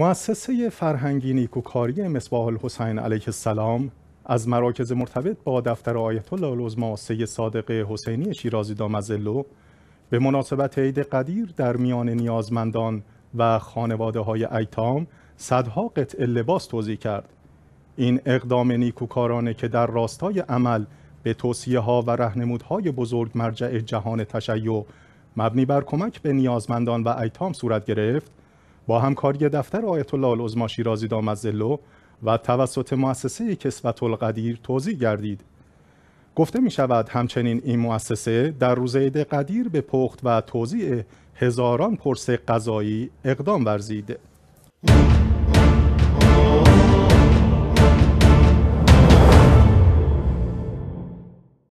مؤسسه فرهنگی نیکوکاری مصباح الحسین علیه السلام از مراکز مرتبط با دفتر آیت الله العظما سید صادق حسینی شیرازی دامزلو به مناسبت عید قدیر در میان نیازمندان و خانواده های ایتام صدها قطع لباس توضیح کرد این اقدام نیکوکارانه که در راستای عمل به توصیه ها و رهنمودهای بزرگ مرجع جهان تشیع مبنی بر کمک به نیازمندان و ایتام صورت گرفت با همکاری دفتر آیت الله العظما شیرازی دامزلو و توسط مؤسسه کسوت القدیر توضیح گردید گفته می شود همچنین این مؤسسه در روز عید قدیر به پخت و توضیع هزاران پرس غذایی اقدام ورزید